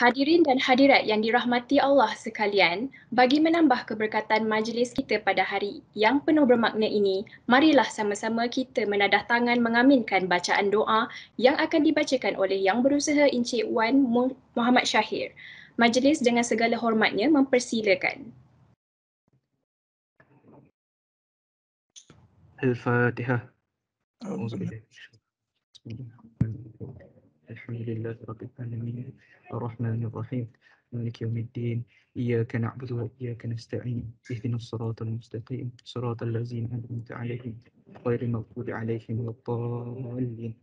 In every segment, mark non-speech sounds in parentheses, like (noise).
Hadirin dan hadirat yang dirahmati Allah sekalian, bagi menambah keberkatan majlis kita pada hari yang penuh bermakna ini, marilah sama-sama kita menadah tangan mengaminkan bacaan doa yang akan dibacakan oleh Yang Berusaha Encik Wan Muhammad Syahir. Majlis dengan segala hormatnya mempersilakan. Al-Fatihah. Al-Fatihah. الحمد لله رب العالمين الرحمن الرحيم مالك يوم الدين إياك نعبد وإياك نستعين اهدنا الصراط المستقيم صراط الذين أنعمت عليهم غير المغضوب عليهم ولا الضالين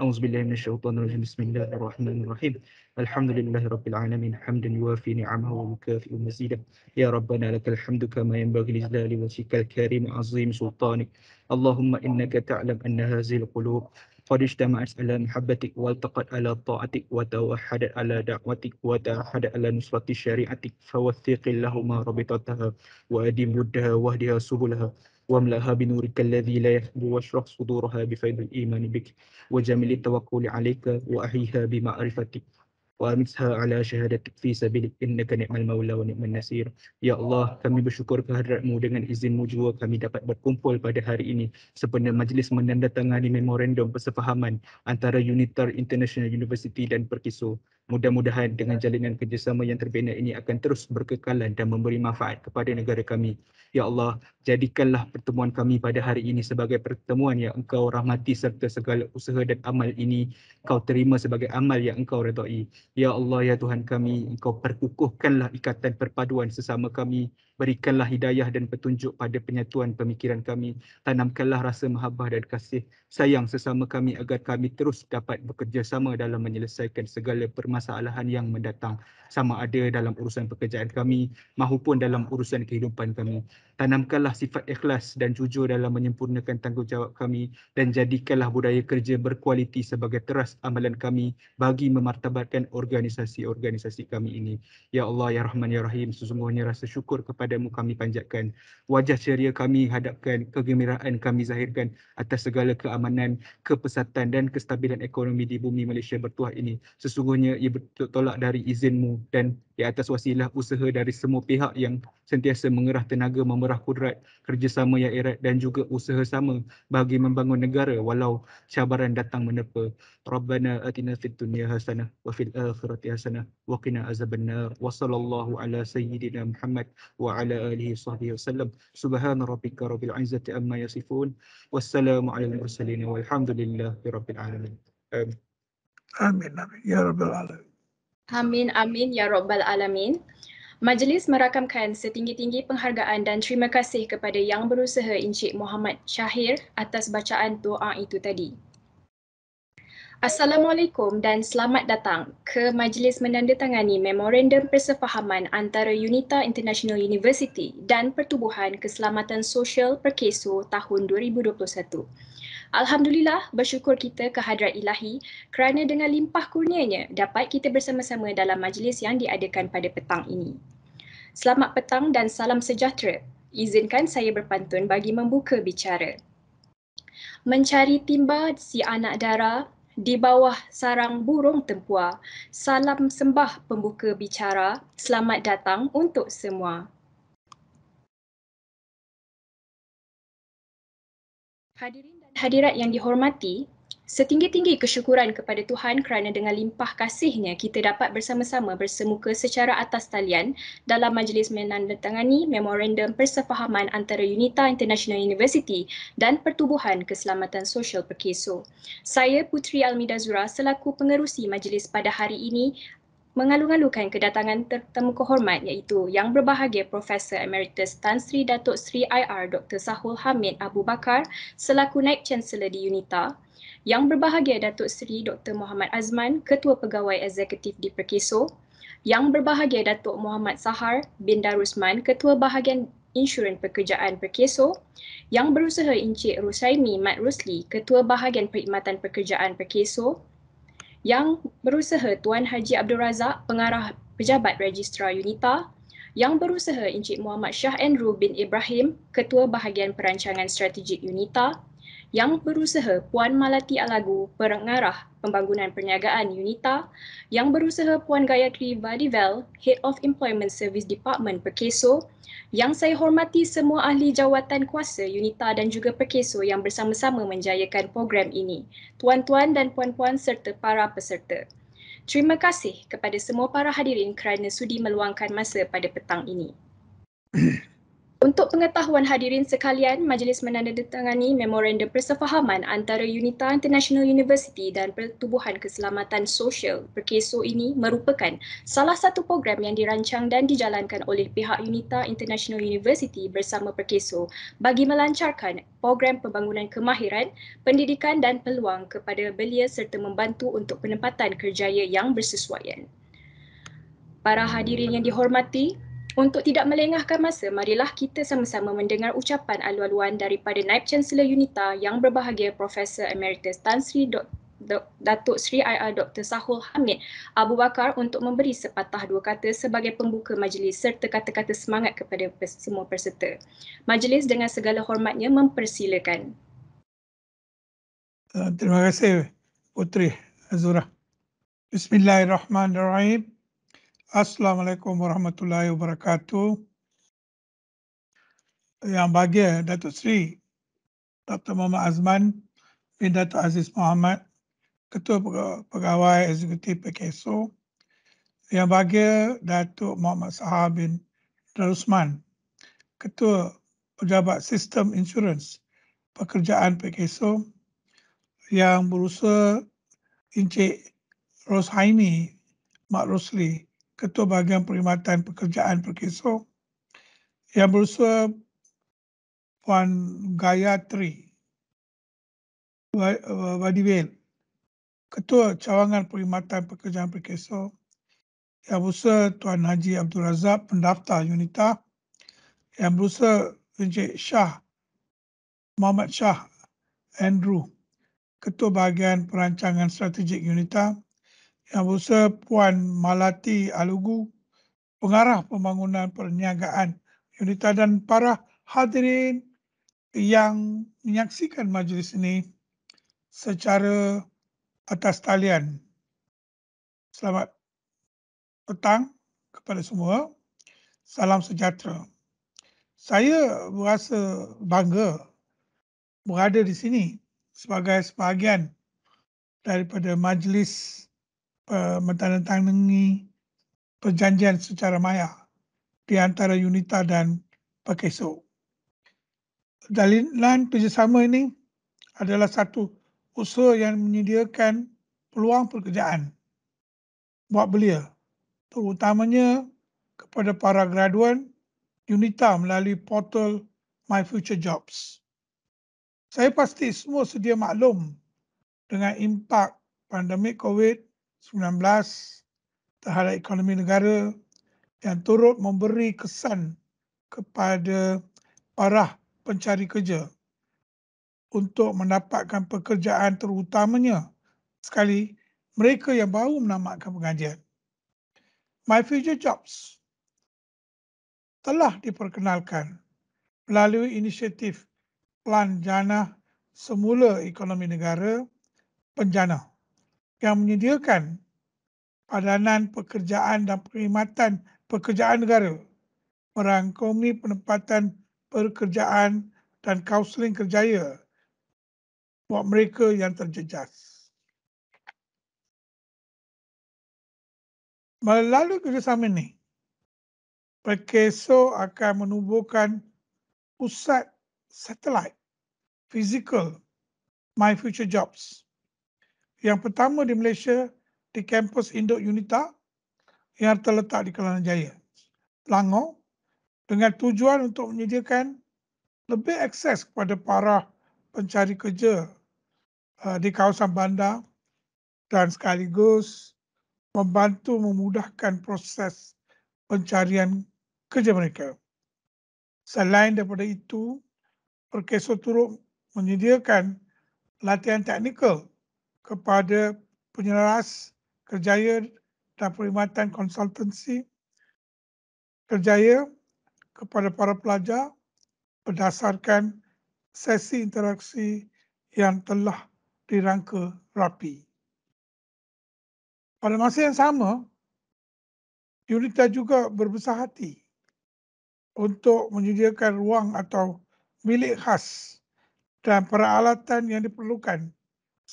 أعوذ بالله من الشيطان الرجيم بسم الله الرحمن الرحيم الحمد لله رب العالمين حمدا يوافي نعمه ويكافئ مزيده يا ربنا لك الحمد كما ينبغي لجلال وجهك الكريم عظيم سلطانك اللهم إنك تعلم أن هذه القلوب قد اجتمعت على محبتك والتقت على طاعتك وتوحدت على دعوتك وتوحدت على نصرة شريعتك فوثق اللهم ربطتها وأدي مدها واهدها سبلها واملأها بنورك الذي لا يخبو واشرح صدورها بفيض الإيمان بك وجمل التوكل عليك وأحيها بمعرفتك وأمسها على شهادتك في سبيلك إنك نعم المولى ونعم النصير يا الله kami bersyukur kehadiratmu dengan izinmu jua kami dapat berkumpul pada hari ini sempena majlis menandatangani memorandum persefahaman antara Unitar International University dan Perkiso mudah-mudahan dengan jalinan kerjasama yang terbina ini akan terus berkekalan dan memberi manfaat kepada negara kami. Ya Allah, jadikanlah pertemuan kami pada hari ini sebagai pertemuan yang engkau rahmati serta segala usaha dan amal ini kau terima sebagai amal yang engkau redai. Ya Allah, ya Tuhan kami, engkau perkukuhkanlah ikatan perpaduan sesama kami berikanlah hidayah dan petunjuk pada penyatuan pemikiran kami tanamkanlah rasa mahabbah dan kasih sayang sesama kami agar kami terus dapat bekerjasama dalam menyelesaikan segala permasalahan permasalahan yang mendatang sama ada dalam urusan pekerjaan kami mahupun dalam urusan kehidupan kami. Tanamkanlah sifat ikhlas dan jujur dalam menyempurnakan tanggungjawab kami dan jadikanlah budaya kerja berkualiti sebagai teras amalan kami bagi memartabatkan organisasi-organisasi kami ini. Ya Allah, Ya Rahman, Ya Rahim, sesungguhnya rasa syukur kepadamu kami panjatkan. Wajah ceria kami hadapkan, kegembiraan kami zahirkan atas segala keamanan, kepesatan dan kestabilan ekonomi di bumi Malaysia bertuah ini. Sesungguhnya ia bertolak dari izinmu dan di atas wasilah usaha dari semua pihak yang sentiasa mengerah tenaga memerah kudrat kerjasama yang erat dan juga usaha sama bagi membangun negara walau cabaran datang menerpa. Rabbana atina fid dunya hasanah wa fil akhirati hasanah wa qina azabannar wa sallallahu ala sayyidina Muhammad wa ala alihi sahbihi wasallam. Subhana rabbika rabbil izzati amma yasifun wassalamu ala al mursalin walhamdulillahi alamin. Amin, amin. Ya Rabbal Alamin. Amin, amin. Ya Rabbal Alamin. Majlis merakamkan setinggi-tinggi penghargaan dan terima kasih kepada yang berusaha Encik Muhammad Syahir atas bacaan doa itu tadi. Assalamualaikum dan selamat datang ke Majlis Menandatangani Memorandum Persefahaman antara UNITA International University dan Pertubuhan Keselamatan Sosial Perkeso tahun 2021. Alhamdulillah bersyukur kita kehadrat ilahi kerana dengan limpah kurnianya dapat kita bersama-sama dalam majlis yang diadakan pada petang ini. Selamat petang dan salam sejahtera. Izinkan saya berpantun bagi membuka bicara. Mencari timba si anak dara di bawah sarang burung tempua. Salam sembah pembuka bicara. Selamat datang untuk semua. Hadirin hadirat yang dihormati, setinggi-tinggi kesyukuran kepada Tuhan kerana dengan limpah kasihnya kita dapat bersama-sama bersemuka secara atas talian dalam majlis menandatangani Memorandum Persefahaman antara UNITA International University dan Pertubuhan Keselamatan Sosial Perkeso. Saya Putri Almida Zura selaku pengerusi majlis pada hari ini mengalung-alungkan kedatangan tetamu kehormat iaitu yang berbahagia Profesor Emeritus Tan Sri Datuk Sri IR Dr. Sahul Hamid Abu Bakar selaku Naib Chancellor di UNITA, yang berbahagia Datuk Sri Dr. Muhammad Azman, Ketua Pegawai Eksekutif di Perkiso, yang berbahagia Datuk Muhammad Sahar bin Darusman, Ketua Bahagian Insurans Pekerjaan Perkeso, yang berusaha Encik Rusaimi Mat Rusli, Ketua Bahagian Perkhidmatan Pekerjaan Perkeso, yang berusaha Tuan Haji Abdul Razak, pengarah Pejabat Registrar UNITA, yang berusaha Encik Muhammad Shah Andrew bin Ibrahim, Ketua Bahagian Perancangan Strategik UNITA, yang berusaha Puan Malati Alagu, pengarah pembangunan perniagaan UNITA, yang berusaha Puan Gayatri Vadivel, Head of Employment Service Department Perkeso, yang saya hormati semua ahli jawatan kuasa UNITA dan juga Perkeso yang bersama-sama menjayakan program ini, tuan-tuan dan puan-puan serta para peserta. Terima kasih kepada semua para hadirin kerana sudi meluangkan masa pada petang ini. (coughs) Untuk pengetahuan hadirin sekalian, majlis menandatangani memorandum persefahaman antara Unita International University dan Pertubuhan Keselamatan Sosial Perkeso ini merupakan salah satu program yang dirancang dan dijalankan oleh pihak Unita International University bersama Perkeso bagi melancarkan program pembangunan kemahiran, pendidikan dan peluang kepada belia serta membantu untuk penempatan kerjaya yang bersesuaian. Para hadirin yang dihormati, untuk tidak melengahkan masa, marilah kita sama-sama mendengar ucapan alu-aluan daripada Naib Chancellor UNITA yang berbahagia Profesor Emeritus Tan Sri Datuk Sri IR Dr. Sahul Hamid Abu Bakar untuk memberi sepatah dua kata sebagai pembuka majlis serta kata-kata semangat kepada semua peserta. Majlis dengan segala hormatnya mempersilakan. Uh, terima kasih Putri Azura. Bismillahirrahmanirrahim. Assalamualaikum warahmatullahi wabarakatuh. Yang bahagia Datuk Seri Dr. Muhammad Azman bin Datuk Aziz Muhammad, Ketua Pegawai Eksekutif PKSO. Yang bahagia Datuk Muhammad Sahab bin Darusman, Ketua Pejabat Sistem Insurance Pekerjaan PKSO. Yang berusaha Encik Rosaini Mak Rosli, Ketua Bahagian Perkhidmatan Pekerjaan Perkeso yang berusaha Puan Gayatri Wadiwil Ketua Cawangan Perkhidmatan Pekerjaan Perkeso yang berusaha Tuan Haji Abdul Razak Pendaftar UNITA yang berusaha Encik Shah Muhammad Shah Andrew Ketua Bahagian Perancangan Strategik UNITA yang Berusaha Puan Malati Alugu, Pengarah Pembangunan Perniagaan Unita dan para hadirin yang menyaksikan majlis ini secara atas talian. Selamat petang kepada semua. Salam sejahtera. Saya berasa bangga berada di sini sebagai sebahagian daripada majlis Eh, menandatangani perjanjian secara maya di antara UNITA dan Pakeso. Dalilan kerjasama ini adalah satu usaha yang menyediakan peluang pekerjaan buat belia, terutamanya kepada para graduan UNITA melalui portal My Future Jobs. Saya pasti semua sedia maklum dengan impak pandemik COVID-19 terhadap ekonomi negara yang turut memberi kesan kepada para pencari kerja untuk mendapatkan pekerjaan terutamanya sekali mereka yang baru menamatkan pengajian. My Future Jobs telah diperkenalkan melalui inisiatif Plan Jana Semula Ekonomi Negara Penjana yang menyediakan padanan pekerjaan dan perkhidmatan pekerjaan negara merangkumi penempatan pekerjaan dan kaunseling kerjaya buat mereka yang terjejas. Melalui kerjasama ini, Perkeso akan menubuhkan pusat satelit fizikal My Future Jobs yang pertama di Malaysia di kampus Induk Unita yang terletak di Kelantan Jaya, Langor dengan tujuan untuk menyediakan lebih akses kepada para pencari kerja eh, di kawasan bandar dan sekaligus membantu memudahkan proses pencarian kerja mereka. Selain daripada itu, Perkeso turut menyediakan latihan teknikal kepada penyelaras kerjaya dan perkhidmatan konsultansi kerjaya kepada para pelajar berdasarkan sesi interaksi yang telah dirangka rapi. Pada masa yang sama, UNITA juga berbesar hati untuk menyediakan ruang atau milik khas dan peralatan yang diperlukan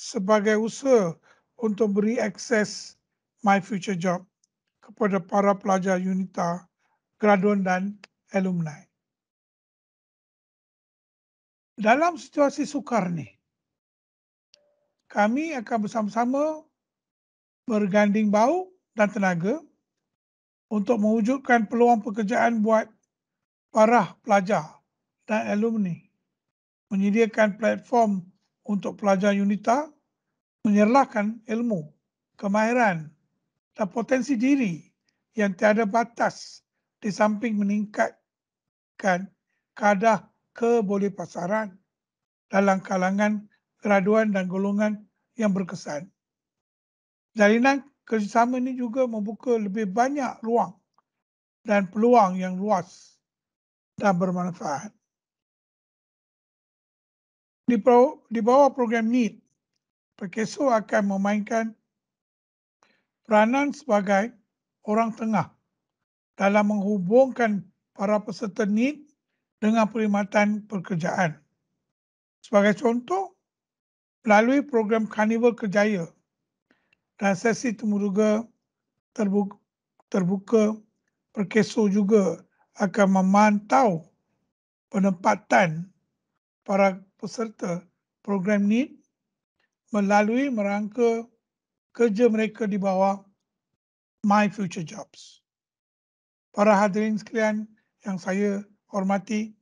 sebagai usaha untuk beri akses My Future Job kepada para pelajar UNITA, graduan dan alumni. Dalam situasi sukar ini, kami akan bersama-sama berganding bau dan tenaga untuk mewujudkan peluang pekerjaan buat para pelajar dan alumni menyediakan platform untuk pelajar UNITA menyerlahkan ilmu, kemahiran dan potensi diri yang tiada batas di samping meningkatkan kadar keboleh dalam kalangan graduan dan golongan yang berkesan. Jalinan kerjasama ini juga membuka lebih banyak ruang dan peluang yang luas dan bermanfaat. Di, pro, di bawah program NEED, Perkeso akan memainkan peranan sebagai orang tengah dalam menghubungkan para peserta NEED dengan perkhidmatan pekerjaan. Sebagai contoh, melalui program Carnival Kerjaya dan sesi temuduga terbuka, terbuka Perkeso juga akan memantau penempatan para peserta program ini melalui merangka kerja mereka di bawah My Future Jobs. Para hadirin sekalian yang saya hormati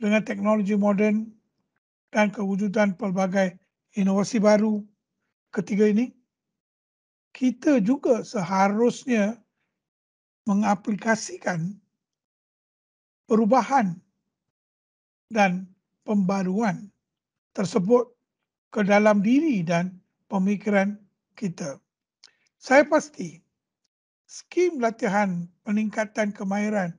dengan teknologi moden dan kewujudan pelbagai inovasi baru ketiga ini, kita juga seharusnya mengaplikasikan perubahan dan pembaruan tersebut ke dalam diri dan pemikiran kita. Saya pasti skim latihan peningkatan kemahiran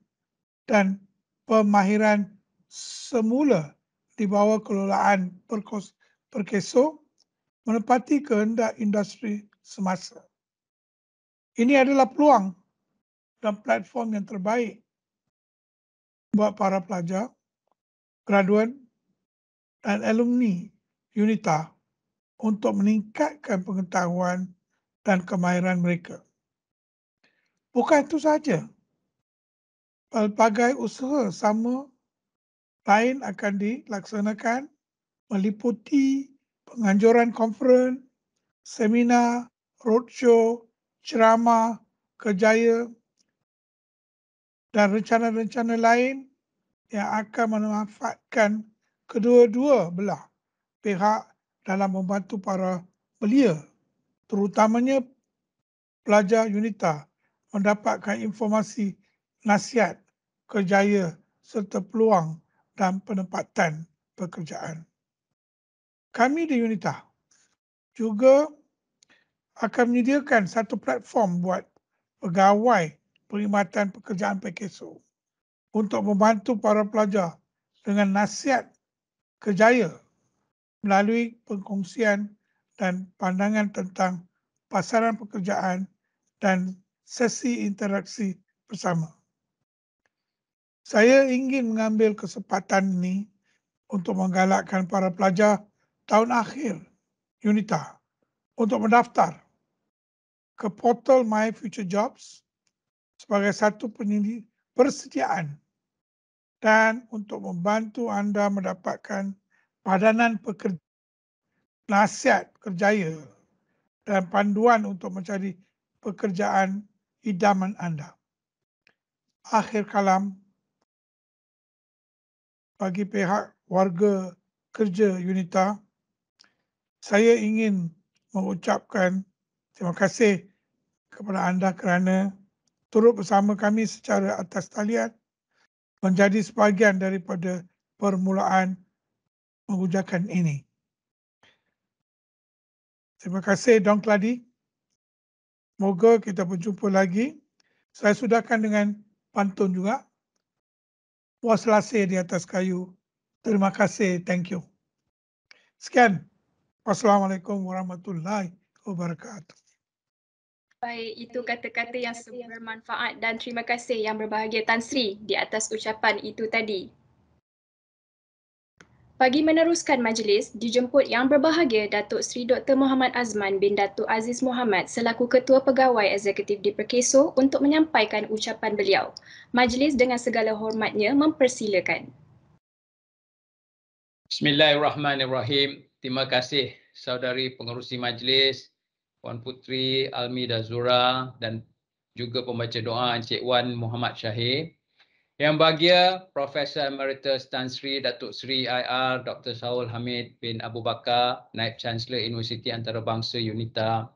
dan pemahiran semula di bawah kelolaan perkeso menepati kehendak industri semasa. Ini adalah peluang dan platform yang terbaik buat para pelajar graduan dan alumni UNITA untuk meningkatkan pengetahuan dan kemahiran mereka. Bukan itu sahaja. Pelbagai usaha sama lain akan dilaksanakan meliputi penganjuran konferen, seminar, roadshow, ceramah, kerjaya dan rencana-rencana lain yang akan memanfaatkan kedua-dua belah pihak dalam membantu para belia, terutamanya pelajar UNITA mendapatkan informasi nasihat kerjaya serta peluang dan penempatan pekerjaan. Kami di UNITA juga akan menyediakan satu platform buat pegawai perkhidmatan pekerjaan PKSO untuk membantu para pelajar dengan nasihat kejaya melalui pengkongsian dan pandangan tentang pasaran pekerjaan dan sesi interaksi bersama. Saya ingin mengambil kesempatan ini untuk menggalakkan para pelajar tahun akhir UNITA untuk mendaftar ke portal My Future Jobs sebagai satu persediaan dan untuk membantu anda mendapatkan padanan pekerjaan, nasihat kerjaya dan panduan untuk mencari pekerjaan idaman anda. Akhir kalam bagi pihak warga kerja UNITA, saya ingin mengucapkan terima kasih kepada anda kerana turut bersama kami secara atas talian menjadi sebahagian daripada permulaan pengujakan ini. Terima kasih, Don Kladi. Moga kita berjumpa lagi. Saya sudahkan dengan pantun juga. Puas di atas kayu. Terima kasih. Thank you. Sekian. Wassalamualaikum warahmatullahi wabarakatuh. Baik, itu kata-kata yang bermanfaat dan terima kasih yang berbahagia Tan Sri di atas ucapan itu tadi. Bagi meneruskan majlis, dijemput yang berbahagia Datuk Sri Dr. Muhammad Azman bin Datuk Aziz Muhammad selaku Ketua Pegawai Eksekutif di Perkeso untuk menyampaikan ucapan beliau. Majlis dengan segala hormatnya mempersilakan. Bismillahirrahmanirrahim. Terima kasih saudari pengurusi majlis, Puan Putri Almi Dazura dan juga pembaca doa Encik Wan Muhammad Syahir. Yang bahagia Profesor Emeritus Tan Sri Datuk Sri IR Dr. Saul Hamid bin Abu Bakar, Naib Chancellor Universiti Antarabangsa UNITA.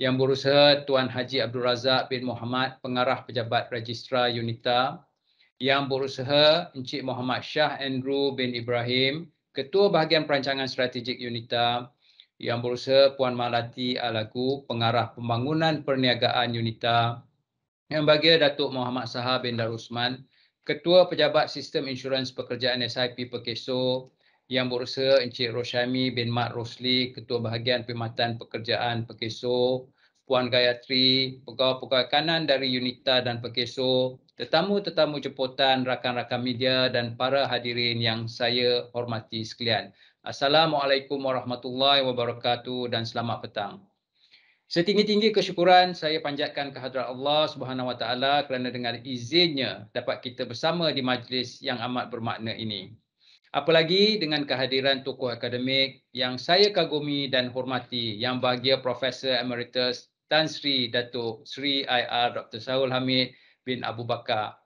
Yang berusaha Tuan Haji Abdul Razak bin Muhammad, Pengarah Pejabat Registrar UNITA. Yang berusaha Encik Muhammad Shah Andrew bin Ibrahim, Ketua Bahagian Perancangan Strategik UNITA. Yang Berusaha Puan Malati Alaku, Pengarah Pembangunan Perniagaan UNITA. Yang bahagia Datuk Muhammad Saha bin Darusman, Ketua Pejabat Sistem Insurans Pekerjaan SIP Pekeso. Yang Berusaha Encik Roshami bin Mat Rosli, Ketua Bahagian Pemahatan Pekerjaan Pekeso. Puan Gayatri, Pegawai-Pegawai Kanan dari UNITA dan Pekeso. Tetamu-tetamu jemputan rakan-rakan media dan para hadirin yang saya hormati sekalian. Assalamualaikum warahmatullahi wabarakatuh dan selamat petang. Setinggi-tinggi kesyukuran saya panjatkan kehadrat Allah Subhanahu Wa Taala kerana dengan izinnya dapat kita bersama di majlis yang amat bermakna ini. Apalagi dengan kehadiran tokoh akademik yang saya kagumi dan hormati yang bahagia Profesor Emeritus Tan Sri Datuk Sri IR Dr. Saul Hamid bin Abu Bakar.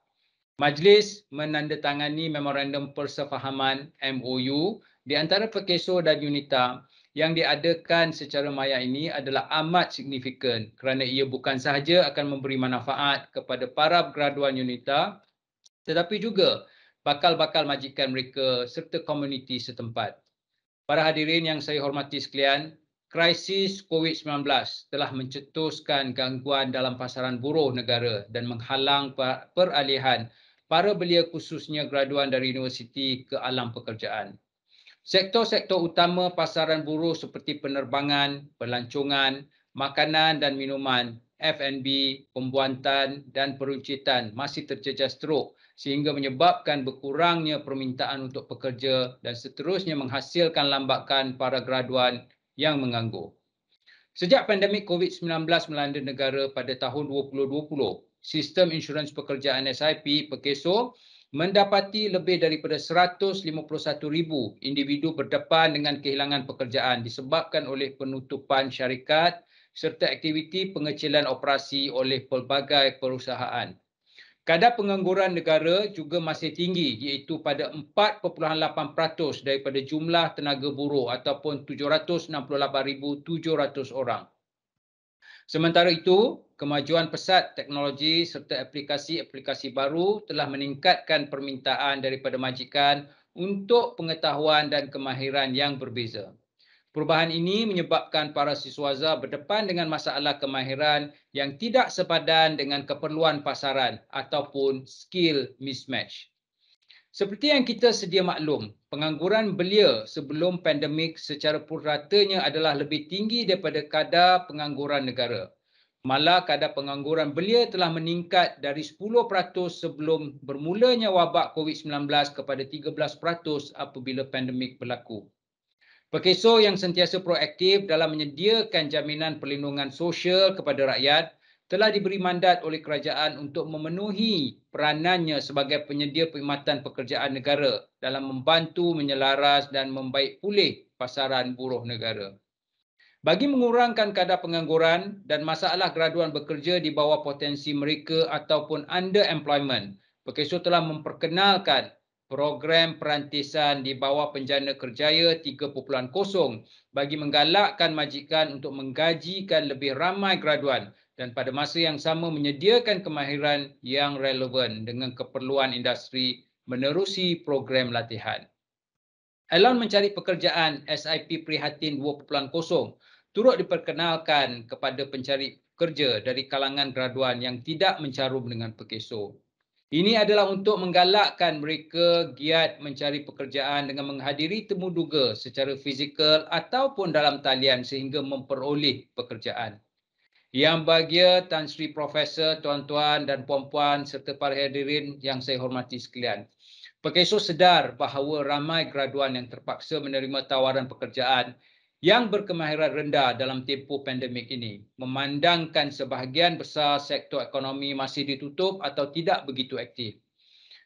Majlis menandatangani memorandum persefahaman MOU di antara perkeso dan unita yang diadakan secara maya ini adalah amat signifikan kerana ia bukan sahaja akan memberi manfaat kepada para graduan unita tetapi juga bakal-bakal majikan mereka serta komuniti setempat. Para hadirin yang saya hormati sekalian, krisis COVID-19 telah mencetuskan gangguan dalam pasaran buruh negara dan menghalang peralihan para belia khususnya graduan dari universiti ke alam pekerjaan. Sektor-sektor utama pasaran buruh seperti penerbangan, pelancongan, makanan dan minuman, F&B, pembuatan dan peruncitan masih terjejas teruk, sehingga menyebabkan berkurangnya permintaan untuk pekerja dan seterusnya menghasilkan lambakan para graduan yang menganggur. Sejak pandemik COVID-19 melanda negara pada tahun 2020, sistem insurans pekerjaan SIP, Pekeso, mendapati lebih daripada 151,000 individu berdepan dengan kehilangan pekerjaan disebabkan oleh penutupan syarikat serta aktiviti pengecilan operasi oleh pelbagai perusahaan. Kadar pengangguran negara juga masih tinggi iaitu pada 4.8% daripada jumlah tenaga buruh ataupun 768,700 orang. Sementara itu, kemajuan pesat teknologi serta aplikasi-aplikasi baru telah meningkatkan permintaan daripada majikan untuk pengetahuan dan kemahiran yang berbeza. Perubahan ini menyebabkan para siswaza berdepan dengan masalah kemahiran yang tidak sepadan dengan keperluan pasaran ataupun skill mismatch. Seperti yang kita sedia maklum, pengangguran belia sebelum pandemik secara puratanya adalah lebih tinggi daripada kadar pengangguran negara. Malah kadar pengangguran belia telah meningkat dari 10% sebelum bermulanya wabak COVID-19 kepada 13% apabila pandemik berlaku. Perkeso yang sentiasa proaktif dalam menyediakan jaminan perlindungan sosial kepada rakyat telah diberi mandat oleh kerajaan untuk memenuhi peranannya sebagai penyedia perkhidmatan pekerjaan negara dalam membantu menyelaras dan membaik pulih pasaran buruh negara. Bagi mengurangkan kadar pengangguran dan masalah graduan bekerja di bawah potensi mereka ataupun underemployment, Pekeso telah memperkenalkan program perantisan di bawah penjana kerjaya 3.0 bagi menggalakkan majikan untuk menggajikan lebih ramai graduan dan pada masa yang sama menyediakan kemahiran yang relevan dengan keperluan industri menerusi program latihan. Elon mencari pekerjaan SIP Prihatin 2.0 turut diperkenalkan kepada pencari kerja dari kalangan graduan yang tidak mencarum dengan pekeso. Ini adalah untuk menggalakkan mereka giat mencari pekerjaan dengan menghadiri temuduga secara fizikal ataupun dalam talian sehingga memperoleh pekerjaan. Yang bahagia Tan Sri Profesor, tuan-tuan dan puan-puan serta para hadirin yang saya hormati sekalian. Perkeso sedar bahawa ramai graduan yang terpaksa menerima tawaran pekerjaan yang berkemahiran rendah dalam tempoh pandemik ini. Memandangkan sebahagian besar sektor ekonomi masih ditutup atau tidak begitu aktif.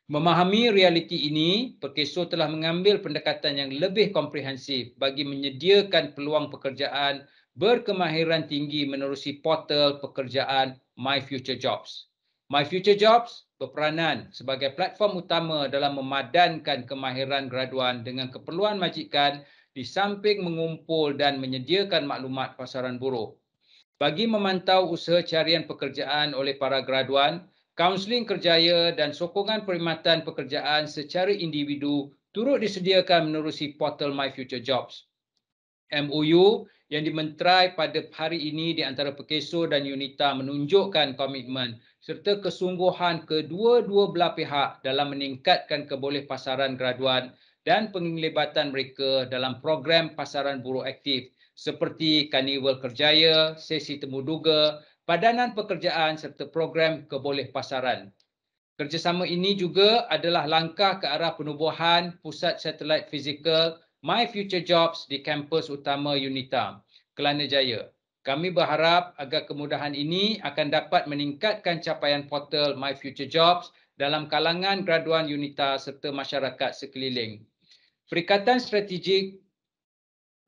Memahami realiti ini, Perkeso telah mengambil pendekatan yang lebih komprehensif bagi menyediakan peluang pekerjaan berkemahiran tinggi menerusi portal pekerjaan My Future Jobs. My Future Jobs berperanan sebagai platform utama dalam memadankan kemahiran graduan dengan keperluan majikan di samping mengumpul dan menyediakan maklumat pasaran buruh. Bagi memantau usaha carian pekerjaan oleh para graduan, kaunseling kerjaya dan sokongan perkhidmatan pekerjaan secara individu turut disediakan menerusi portal My Future Jobs. MOU yang dimenterai pada hari ini di antara Pekeso dan UNITA menunjukkan komitmen serta kesungguhan kedua-dua belah pihak dalam meningkatkan keboleh pasaran graduan dan penglibatan mereka dalam program pasaran buruh aktif seperti Carnival Kerjaya, Sesi Temuduga, Padanan Pekerjaan serta program keboleh Kerjasama ini juga adalah langkah ke arah penubuhan pusat satelit fizikal My Future Jobs di kampus utama UNITA, Kelana Jaya. Kami berharap agar kemudahan ini akan dapat meningkatkan capaian portal My Future Jobs dalam kalangan graduan UNITA serta masyarakat sekeliling. Perikatan strategik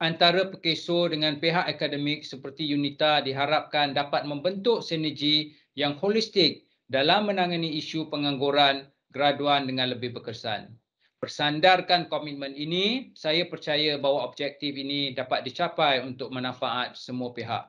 antara PKSO dengan pihak akademik seperti UNITA diharapkan dapat membentuk sinergi yang holistik dalam menangani isu pengangguran graduan dengan lebih berkesan bersandarkan komitmen ini, saya percaya bahawa objektif ini dapat dicapai untuk manfaat semua pihak.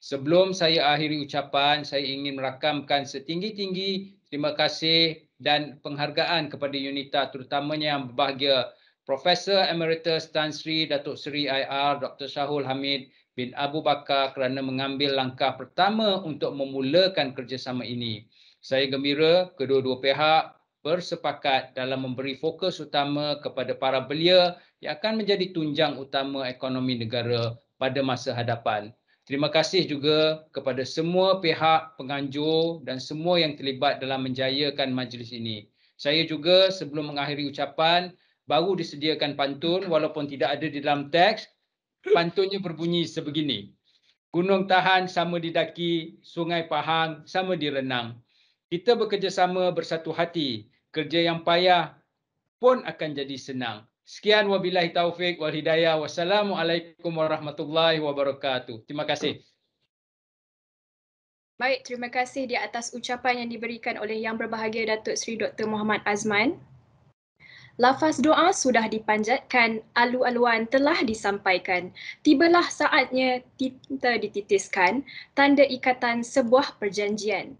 Sebelum saya akhiri ucapan, saya ingin merakamkan setinggi-tinggi terima kasih dan penghargaan kepada UNITA terutamanya yang berbahagia Profesor Emeritus Tan Sri Datuk Seri IR Dr. Shahul Hamid bin Abu Bakar kerana mengambil langkah pertama untuk memulakan kerjasama ini. Saya gembira kedua-dua pihak bersepakat dalam memberi fokus utama kepada para belia yang akan menjadi tunjang utama ekonomi negara pada masa hadapan. Terima kasih juga kepada semua pihak penganjur dan semua yang terlibat dalam menjayakan majlis ini. Saya juga sebelum mengakhiri ucapan, baru disediakan pantun walaupun tidak ada di dalam teks. Pantunnya berbunyi sebegini. Gunung tahan sama didaki, sungai pahang sama direnang. Kita bekerjasama bersatu hati kerja yang payah pun akan jadi senang. Sekian wabillahi taufik wal hidayah. Wassalamualaikum warahmatullahi wabarakatuh. Terima kasih. Baik, terima kasih di atas ucapan yang diberikan oleh yang berbahagia Datuk Seri Dr. Muhammad Azman. Lafaz doa sudah dipanjatkan, alu-aluan telah disampaikan. Tibalah saatnya tinta dititiskan, tanda ikatan sebuah perjanjian.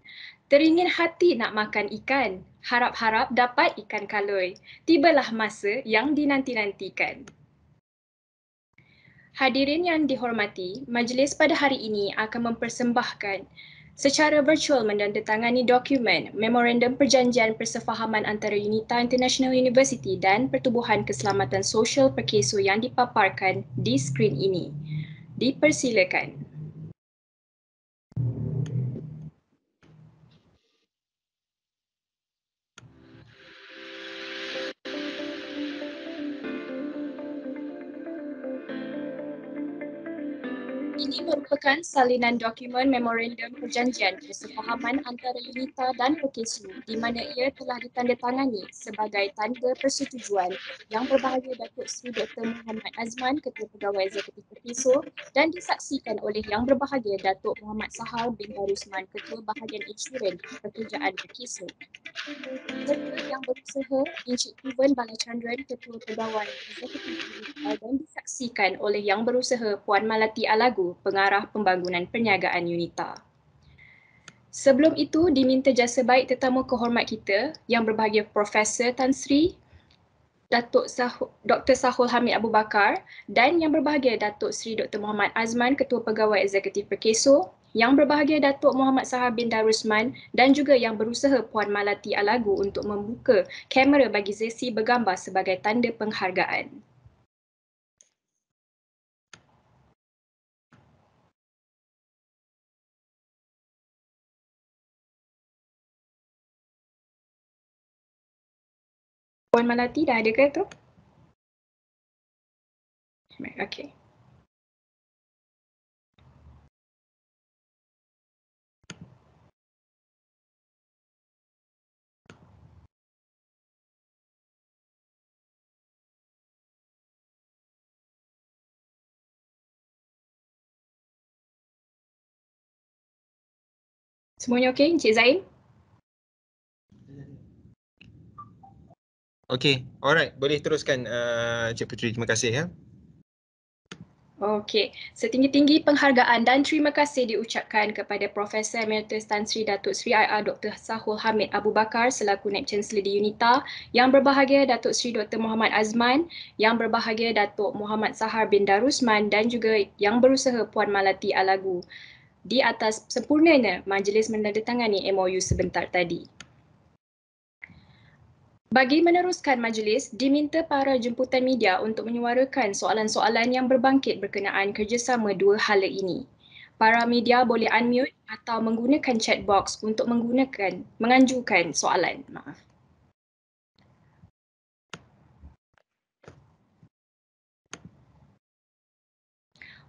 Teringin hati nak makan ikan, harap-harap dapat ikan kaloi. Tibalah masa yang dinanti-nantikan. Hadirin yang dihormati, majlis pada hari ini akan mempersembahkan secara virtual menandatangani dokumen Memorandum Perjanjian Persefahaman antara Unita International University dan Pertubuhan Keselamatan Sosial Perkeso yang dipaparkan di skrin ini. Dipersilakan. merupakan salinan dokumen memorandum perjanjian kesepahaman antara UNITA dan OKSU di mana ia telah ditandatangani sebagai tanda persetujuan yang berbahagia Datuk Seri Dr. Muhammad Azman, Ketua Pegawai Eksekutif Perpiso dan disaksikan oleh yang berbahagia Datuk Muhammad Sahal bin Darusman, Ketua Bahagian Insuran Pekerjaan Perpiso. Serta yang berusaha, Encik Kuban Balachandran, Ketua Pegawai Eksekutif Perpiso dan disaksikan oleh yang berusaha Puan Malati Alagu, Pengarah arah pembangunan perniagaan UNITA. Sebelum itu, diminta jasa baik tetamu kehormat kita yang berbahagia Profesor Tan Sri, Datuk Sah- Dr. Sahul Hamid Abu Bakar dan yang berbahagia Datuk Sri Dr. Muhammad Azman, Ketua Pegawai Eksekutif Perkeso, yang berbahagia Datuk Muhammad Sahar bin Darusman dan juga yang berusaha Puan Malati Alagu untuk membuka kamera bagi Zesi bergambar sebagai tanda penghargaan. Puan Malati dah ada ke tu? Okay. Semuanya okey Encik Zain? Okay, alright. Boleh teruskan uh, Encik uh, Puteri. Terima kasih. ya. Okey, setinggi-tinggi penghargaan dan terima kasih diucapkan kepada Profesor Emeritus Tan Sri Datuk Sri IR Dr. Sahul Hamid Abu Bakar selaku Naib Chancellor di UNITA, yang berbahagia Datuk Sri Dr. Muhammad Azman, yang berbahagia Datuk Muhammad Sahar bin Darusman dan juga yang berusaha Puan Malati Alagu di atas sempurnanya majlis menandatangani MOU sebentar tadi. Bagi meneruskan majlis, diminta para jemputan media untuk menyuarakan soalan-soalan yang berbangkit berkenaan kerjasama dua hala ini. Para media boleh unmute atau menggunakan chat box untuk menggunakan menganjurkan soalan. Maaf.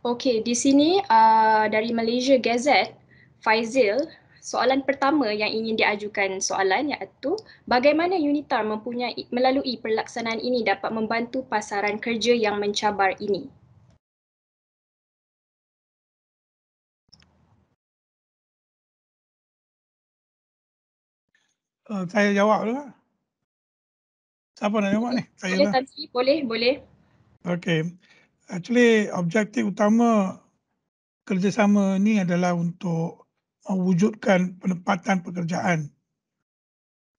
Okey, di sini uh, dari Malaysia Gazette, Faizil soalan pertama yang ingin diajukan soalan iaitu bagaimana UNITAR mempunyai melalui pelaksanaan ini dapat membantu pasaran kerja yang mencabar ini? Uh, saya jawab dulu. Lah. Siapa nak jawab ni? Saya boleh, lah. Tansi. Boleh, boleh. Okay. Actually, objektif utama kerjasama ni adalah untuk mewujudkan penempatan pekerjaan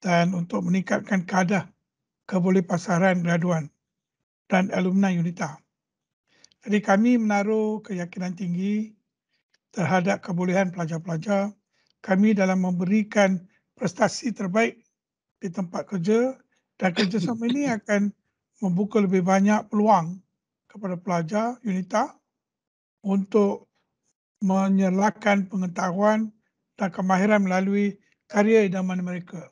dan untuk meningkatkan kadar kebolehpasaran graduan dan alumni UNITA. Jadi kami menaruh keyakinan tinggi terhadap kebolehan pelajar-pelajar kami dalam memberikan prestasi terbaik di tempat kerja dan kerjasama ini (coughs) akan membuka lebih banyak peluang kepada pelajar UNITA untuk menyerlakan pengetahuan dan kemahiran melalui karya idaman mereka.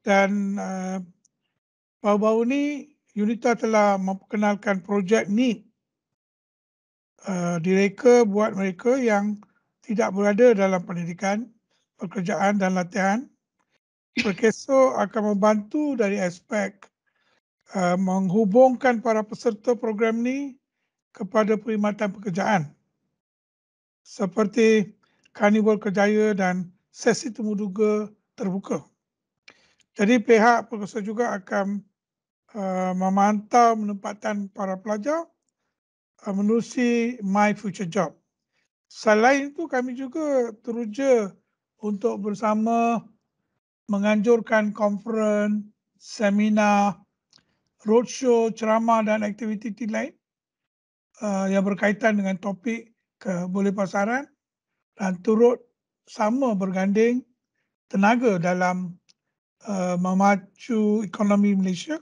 Dan uh, eh, baru-baru ini, UNITA telah memperkenalkan projek ni Uh, direka buat mereka yang tidak berada dalam pendidikan, pekerjaan dan latihan. Perkeso akan membantu dari aspek uh, menghubungkan para peserta program ni kepada perkhidmatan pekerjaan seperti karnival kerjaya dan sesi temuduga terbuka. Jadi pihak pekerja juga akan uh, memantau menempatkan para pelajar uh, menerusi My Future Job. Selain itu kami juga teruja untuk bersama menganjurkan konferen, seminar, roadshow, ceramah dan aktiviti lain uh, yang berkaitan dengan topik keboleh pasaran dan turut sama berganding tenaga dalam uh, memacu ekonomi Malaysia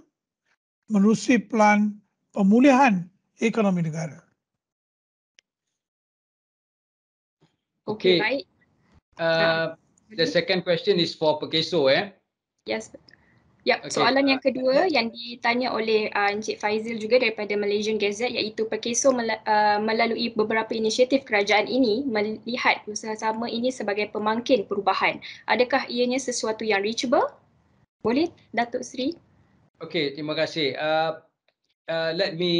menerusi pelan pemulihan ekonomi negara. okay. Uh, the second question is for Pekeso. Eh? Yes, Ya, okay. soalan yang uh, kedua yang ditanya oleh uh, Encik Faizil juga daripada Malaysian Gazette iaitu Perkeso mel- uh, melalui beberapa inisiatif kerajaan ini melihat usaha sama ini sebagai pemangkin perubahan. Adakah ianya sesuatu yang reachable? Boleh, Datuk Seri? Okay, terima kasih. Uh, uh, let me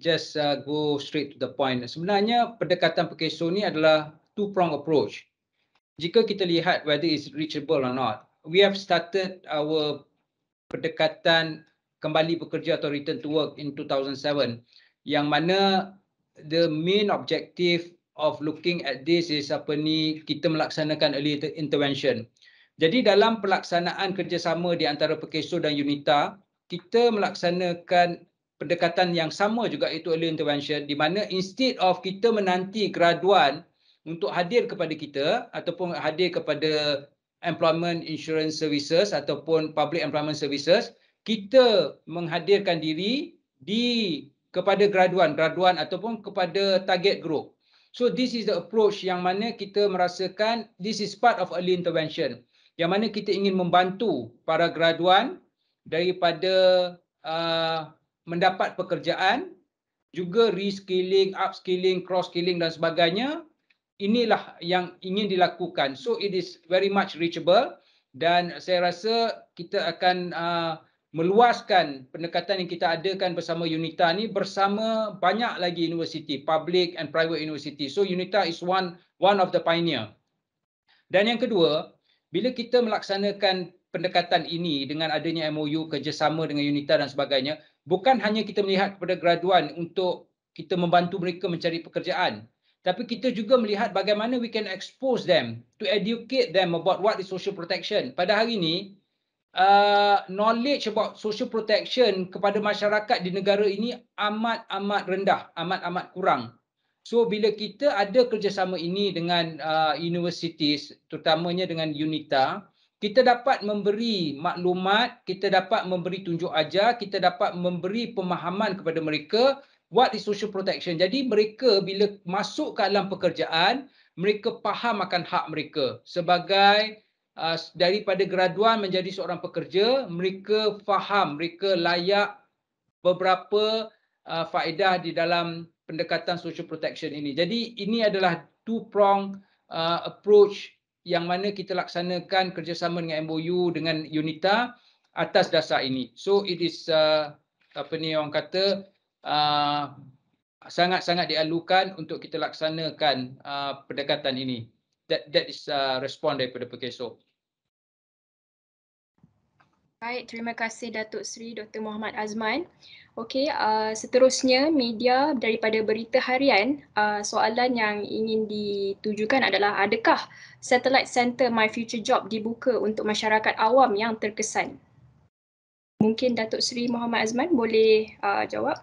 just uh, go straight to the point. Sebenarnya pendekatan Perkeso ini adalah two-prong approach. Jika kita lihat whether it's reachable or not, we have started our pendekatan kembali bekerja atau return to work in 2007 yang mana the main objective of looking at this is apa ni kita melaksanakan early intervention. Jadi dalam pelaksanaan kerjasama di antara Pekeso dan UNITA, kita melaksanakan pendekatan yang sama juga itu early intervention di mana instead of kita menanti graduan untuk hadir kepada kita ataupun hadir kepada Employment Insurance Services ataupun Public Employment Services, kita menghadirkan diri di kepada graduan, graduan ataupun kepada target group. So this is the approach yang mana kita merasakan this is part of early intervention. Yang mana kita ingin membantu para graduan daripada uh, mendapat pekerjaan, juga reskilling, upskilling, crossskilling dan sebagainya inilah yang ingin dilakukan. So it is very much reachable dan saya rasa kita akan uh, meluaskan pendekatan yang kita adakan bersama UNITA ni bersama banyak lagi universiti, public and private university. So UNITA is one one of the pioneer. Dan yang kedua, bila kita melaksanakan pendekatan ini dengan adanya MOU kerjasama dengan UNITA dan sebagainya, bukan hanya kita melihat kepada graduan untuk kita membantu mereka mencari pekerjaan, tapi kita juga melihat bagaimana we can expose them to educate them about what is social protection. Pada hari ini, uh, knowledge about social protection kepada masyarakat di negara ini amat-amat rendah, amat-amat kurang. So bila kita ada kerjasama ini dengan uh, universities, terutamanya dengan UNITA, kita dapat memberi maklumat, kita dapat memberi tunjuk ajar, kita dapat memberi pemahaman kepada mereka what is social protection. Jadi mereka bila masuk ke dalam pekerjaan, mereka faham akan hak mereka sebagai uh, daripada graduan menjadi seorang pekerja, mereka faham mereka layak beberapa uh, faedah di dalam pendekatan social protection ini. Jadi ini adalah two prong uh, approach yang mana kita laksanakan kerjasama dengan MOU dengan UNITA atas dasar ini. So it is uh, apa ni orang kata Ah, sangat-sangat uh, dialukan untuk kita laksanakan uh, pendekatan ini. That that is uh, respon daripada Perkeso. Baik, terima kasih Datuk Seri Dr. Muhammad Azman. Okey, uh, seterusnya media daripada berita harian, uh, soalan yang ingin ditujukan adalah adakah Satellite Center My Future Job dibuka untuk masyarakat awam yang terkesan? Mungkin Datuk Seri Muhammad Azman boleh uh, jawab.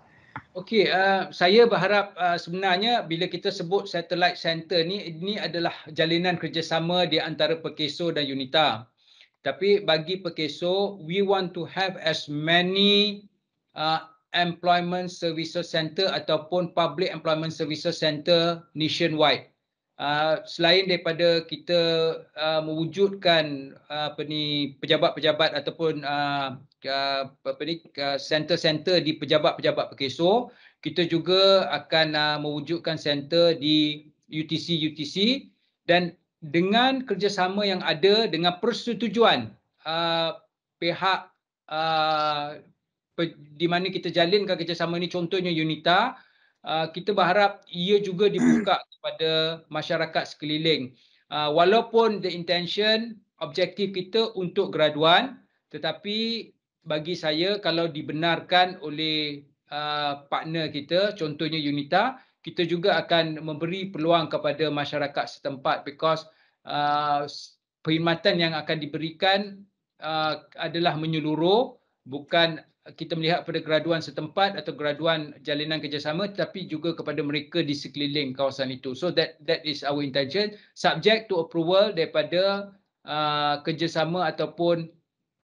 Okey, uh, saya berharap uh, sebenarnya bila kita sebut satellite center ni ini adalah jalinan kerjasama di antara Pekeso dan UNITA. Tapi bagi Pekeso, we want to have as many uh, employment services center ataupun public employment services center nationwide. Uh, selain daripada kita uh, mewujudkan uh, pejabat-pejabat ataupun uh, Uh, apa ni uh, center-center di pejabat-pejabat Perkeso kita juga akan uh, mewujudkan center di UTC UTC dan dengan kerjasama yang ada dengan persetujuan uh, pihak uh, pe, di mana kita jalinkan kerjasama ini contohnya UNITA uh, kita berharap ia juga dibuka (coughs) kepada masyarakat sekeliling uh, walaupun the intention objektif kita untuk graduan tetapi bagi saya kalau dibenarkan oleh uh, partner kita contohnya UNITA kita juga akan memberi peluang kepada masyarakat setempat because uh, perkhidmatan yang akan diberikan uh, adalah menyeluruh bukan kita melihat pada graduan setempat atau graduan jalinan kerjasama tapi juga kepada mereka di sekeliling kawasan itu so that that is our intention subject to approval daripada uh, kerjasama ataupun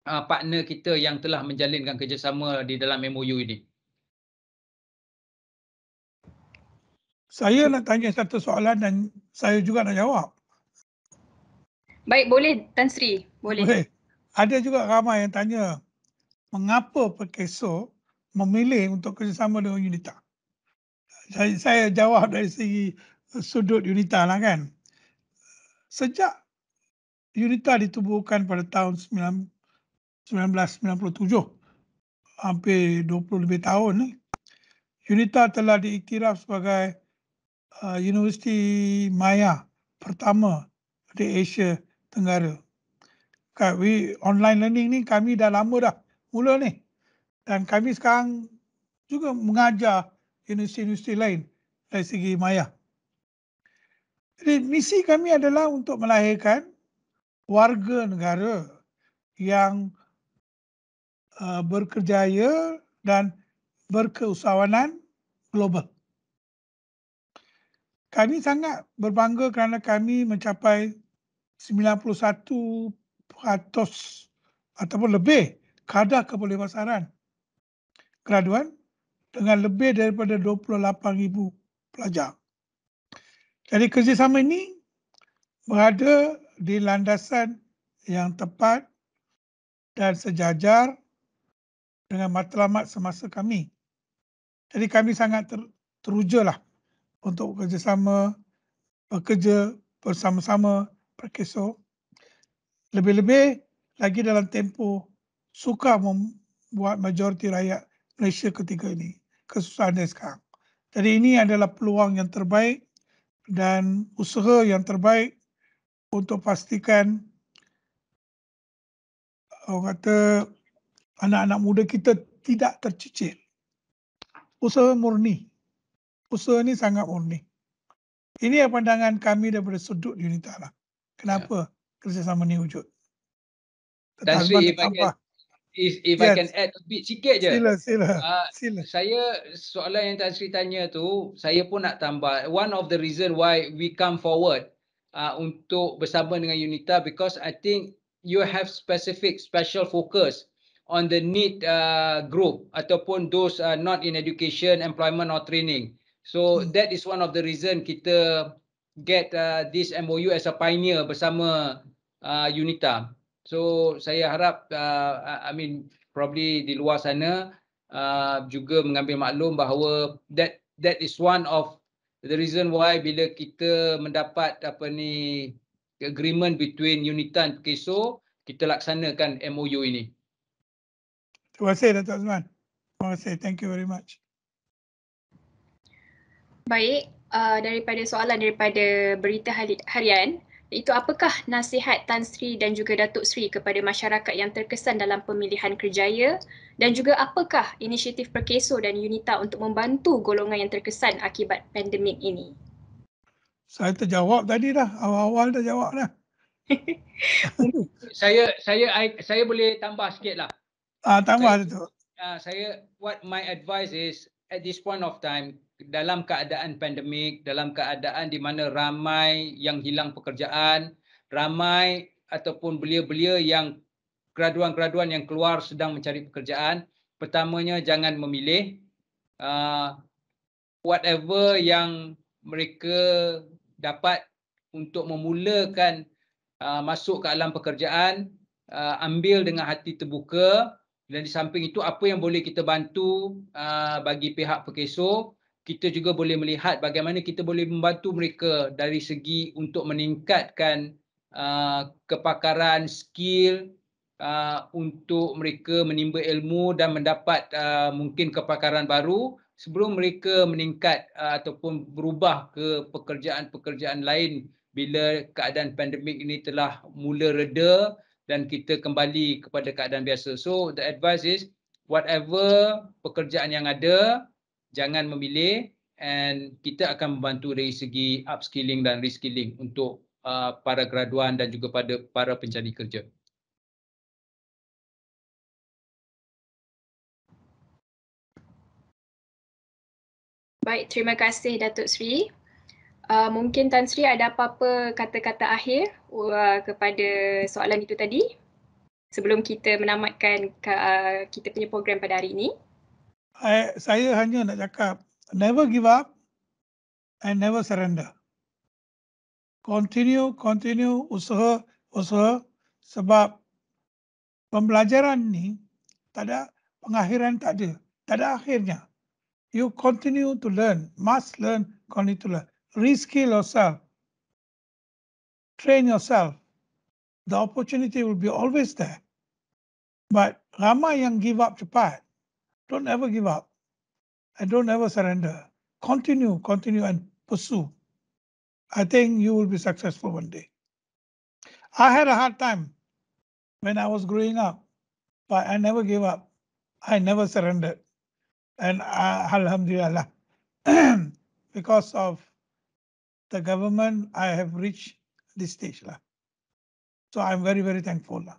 uh, partner kita yang telah menjalinkan kerjasama di dalam MOU ini. Saya nak tanya satu soalan dan saya juga nak jawab. Baik, boleh Tan Sri. Boleh. boleh. Ada juga ramai yang tanya mengapa Perkeso memilih untuk kerjasama dengan UNITA. Saya, saya jawab dari segi uh, sudut UNITA lah kan. Sejak UNITA ditubuhkan pada tahun 1997 hampir 20 lebih tahun ni UNITA telah diiktiraf sebagai uh, universiti maya pertama di Asia Tenggara. Kami online learning ni kami dah lama dah mula ni dan kami sekarang juga mengajar universiti-universiti lain dari segi maya. Jadi misi kami adalah untuk melahirkan warga negara yang Uh, berkerjaya dan berkeusahawanan global. Kami sangat berbangga kerana kami mencapai 91% ataupun lebih kadar kebolehpasaran graduan dengan lebih daripada 28,000 pelajar. Jadi kerjasama ini berada di landasan yang tepat dan sejajar dengan matlamat semasa kami. Jadi kami sangat ter, lah untuk kerjasama, bekerja bersama-sama perkeso. Lebih-lebih lagi dalam tempoh suka membuat majoriti rakyat Malaysia ketika ini. Kesusahan dia sekarang. Jadi ini adalah peluang yang terbaik dan usaha yang terbaik untuk pastikan orang kata anak-anak muda kita tidak tercicir. Usaha murni. Usaha ini sangat murni. Ini adalah pandangan kami daripada sudut UNITA lah. Kenapa ya. kerjasama ini wujud. Dan so, if, I can, if, if yes. I can add a bit sikit je. Sila, sila. Uh, sila. Saya soalan yang Tan Sri tanya tu, saya pun nak tambah. One of the reason why we come forward uh, untuk bersama dengan UNITA because I think you have specific special focus on the need uh, group ataupun those uh, not in education, employment or training. So hmm. that is one of the reason kita get uh, this MOU as a pioneer bersama uh, UNITA. So saya harap, uh, I mean probably di luar sana uh, juga mengambil maklum bahawa that that is one of the reason why bila kita mendapat apa ni agreement between UNITA dan PKSO, kita laksanakan MOU ini. Terima kasih Datuk Azman. Terima kasih. Thank you very much. Baik, uh, daripada soalan daripada berita harian, itu apakah nasihat Tan Sri dan juga Datuk Sri kepada masyarakat yang terkesan dalam pemilihan kerjaya dan juga apakah inisiatif Perkeso dan UNITA untuk membantu golongan yang terkesan akibat pandemik ini? Saya terjawab tadi dah. Awal-awal dah jawab dah. (laughs) (laughs) saya saya saya boleh tambah sikit lah. Ah, tambah tu. Ah, saya what my advice is at this point of time dalam keadaan pandemik, dalam keadaan di mana ramai yang hilang pekerjaan, ramai ataupun belia-belia yang graduan-graduan yang keluar sedang mencari pekerjaan, pertamanya jangan memilih uh, whatever yang mereka dapat untuk memulakan uh, masuk ke alam pekerjaan, uh, ambil dengan hati terbuka, dan di samping itu apa yang boleh kita bantu uh, bagi pihak pekeso kita juga boleh melihat bagaimana kita boleh membantu mereka dari segi untuk meningkatkan uh, kepakaran skill uh, untuk mereka menimba ilmu dan mendapat uh, mungkin kepakaran baru sebelum mereka meningkat uh, ataupun berubah ke pekerjaan-pekerjaan lain bila keadaan pandemik ini telah mula reda dan kita kembali kepada keadaan biasa. So the advice is whatever pekerjaan yang ada jangan memilih and kita akan membantu dari segi upskilling dan reskilling untuk uh, para graduan dan juga pada para pencari kerja. Baik, terima kasih Datuk Sri. Uh, mungkin Tan Sri ada apa-apa kata-kata akhir uh, kepada soalan itu tadi sebelum kita menamatkan ke, uh, ah, kita punya program pada hari ini. I, saya hanya nak cakap, never give up and never surrender. Continue, continue, usaha, usaha sebab pembelajaran ni tak ada pengakhiran tak ada, tak ada akhirnya. You continue to learn, must learn, continue to learn. reskill yourself, train yourself, the opportunity will be always there. But Rama yang give up cepat. Don't ever give up. And don't ever surrender. Continue, continue and pursue. I think you will be successful one day. I had a hard time when I was growing up, but I never gave up. I never surrendered. And I, uh, Alhamdulillah, (clears throat) because of the government, I have reached this stage. lah, So I'm very, very thankful. lah.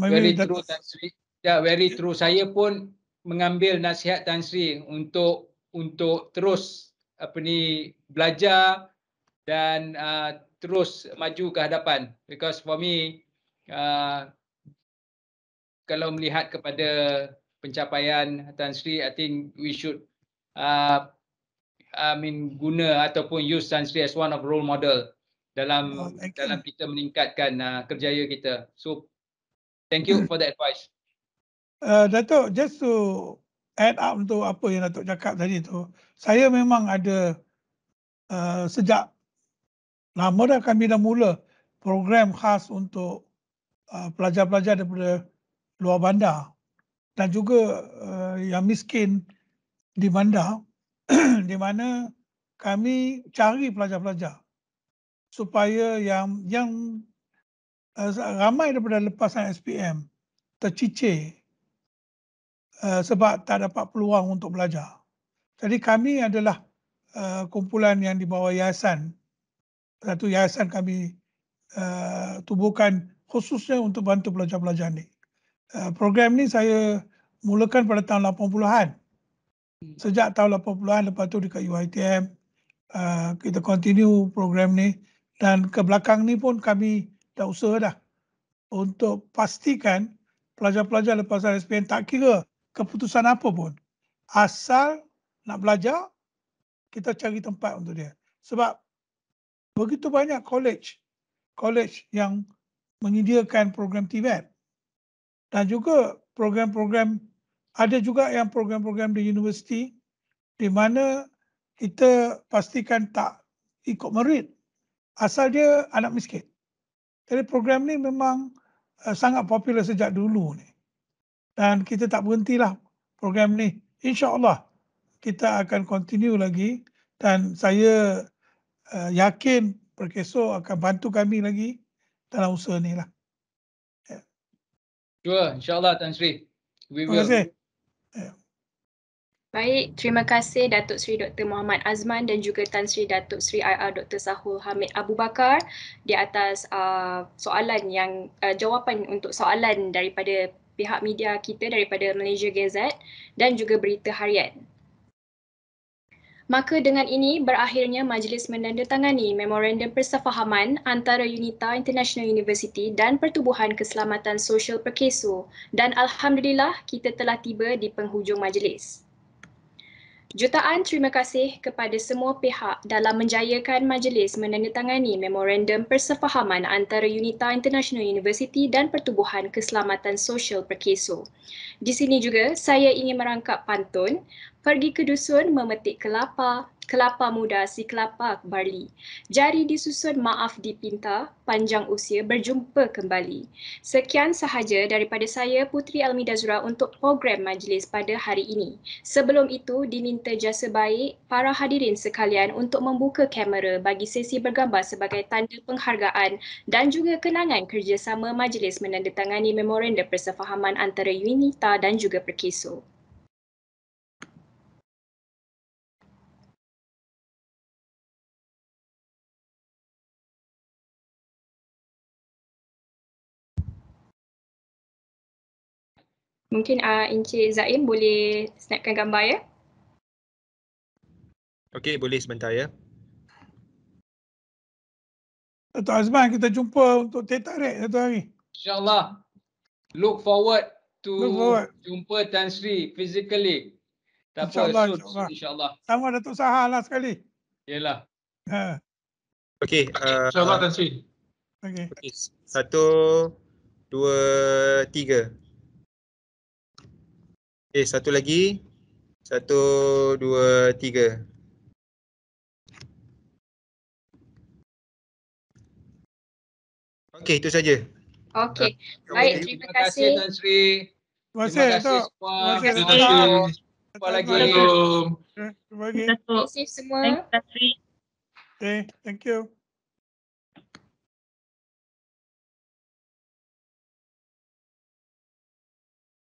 Maybe very that's... true, Tan Sri. Ya, yeah, very true. Yeah. Saya pun mengambil nasihat Tan Sri untuk untuk terus apa ni belajar dan uh, terus maju ke hadapan. Because for me, uh, kalau melihat kepada pencapaian Tan Sri, I think we should uh, I mean guna ataupun use Sun Sri as one of role model dalam oh, dalam kita meningkatkan uh, kerjaya kita. So thank you for the advice. Uh, Datuk, just to add up untuk apa yang Datuk cakap tadi tu, saya memang ada uh, sejak lama dah kami dah mula program khas untuk uh, pelajar-pelajar daripada luar bandar dan juga uh, yang miskin di bandar (clears throat) di mana kami cari pelajar-pelajar supaya yang yang uh, ramai daripada lepasan SPM tercicir uh, sebab tak dapat peluang untuk belajar. Jadi kami adalah uh, kumpulan yang di bawah yayasan. Satu yayasan kami uh, tubuhkan khususnya untuk bantu pelajar-pelajar ni. Uh, program ni saya mulakan pada tahun 80-an sejak tahun 80-an lepas tu dekat UiTM uh, kita continue program ni dan ke belakang ni pun kami dah usaha dah untuk pastikan pelajar-pelajar lepas SPM tak kira keputusan apa pun asal nak belajar kita cari tempat untuk dia sebab begitu banyak college college yang menyediakan program TVET dan juga program-program ada juga yang program-program di universiti di mana kita pastikan tak ikut merit asal dia anak miskin. Jadi program ni memang uh, sangat popular sejak dulu ni. Dan kita tak berhenti lah program ni. Insya Allah kita akan continue lagi dan saya uh, yakin Perkeso akan bantu kami lagi dalam usaha ni lah. Yeah. Sure, Allah Tan Sri. We will. Terima kasih. Baik, terima kasih Datuk Seri Dr. Muhammad Azman dan juga Tan Sri Datuk Seri IR Dr. Sahul Hamid Abu Bakar di atas uh, soalan yang uh, jawapan untuk soalan daripada pihak media kita daripada Malaysia Gazette dan juga berita harian. Maka dengan ini berakhirnya majlis menandatangani memorandum persefahaman antara UNITA International University dan Pertubuhan Keselamatan Sosial Perkeso dan Alhamdulillah kita telah tiba di penghujung majlis. Jutaan terima kasih kepada semua pihak dalam menjayakan majlis menandatangani memorandum persefahaman antara Unita International University dan Pertubuhan Keselamatan Sosial Perkeso. Di sini juga saya ingin merangkap pantun, pergi ke dusun memetik kelapa, kelapa muda si kelapa barley. Jari disusun maaf dipinta, panjang usia berjumpa kembali. Sekian sahaja daripada saya Putri Almida Zura untuk program majlis pada hari ini. Sebelum itu, diminta jasa baik para hadirin sekalian untuk membuka kamera bagi sesi bergambar sebagai tanda penghargaan dan juga kenangan kerjasama majlis menandatangani memoranda persefahaman antara UNITA dan juga Perkiso. Mungkin uh, Encik Zain boleh snapkan gambar ya. Okey, boleh sebentar ya. Dato' Azman, kita jumpa untuk tetarik tarik satu hari. InsyaAllah. Look forward to Look forward. jumpa Tan Sri physically. InsyaAllah. InsyaAllah. Insya Sama Dato' Sahar lah sekali. Yelah. Ha. Okey. Uh, InsyaAllah Tan Sri. Okey. Okay. Satu, dua, tiga. Okay, satu lagi. Satu, dua, tiga. Okey, itu saja. Okey. Baik, terima kasih. Terima kasih, Tan Sri. Terima kasih, Tok. Terima kasih, Jumpa lagi. Terima kasih, semua. Terima kasih, Tan Sri. Okay, thank you.